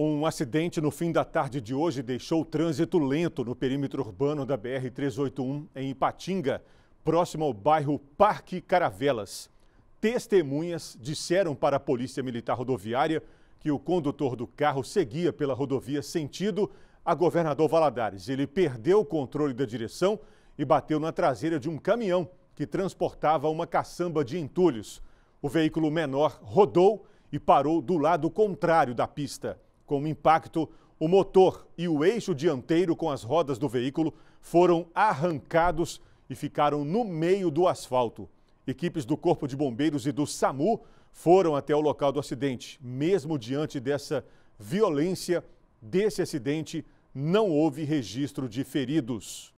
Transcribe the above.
Um acidente no fim da tarde de hoje deixou o trânsito lento no perímetro urbano da BR-381 em Ipatinga, próximo ao bairro Parque Caravelas. Testemunhas disseram para a Polícia Militar Rodoviária que o condutor do carro seguia pela rodovia sentido a Governador Valadares. Ele perdeu o controle da direção e bateu na traseira de um caminhão que transportava uma caçamba de entulhos. O veículo menor rodou e parou do lado contrário da pista. Com o impacto, o motor e o eixo dianteiro com as rodas do veículo foram arrancados e ficaram no meio do asfalto. Equipes do Corpo de Bombeiros e do SAMU foram até o local do acidente. Mesmo diante dessa violência, desse acidente, não houve registro de feridos.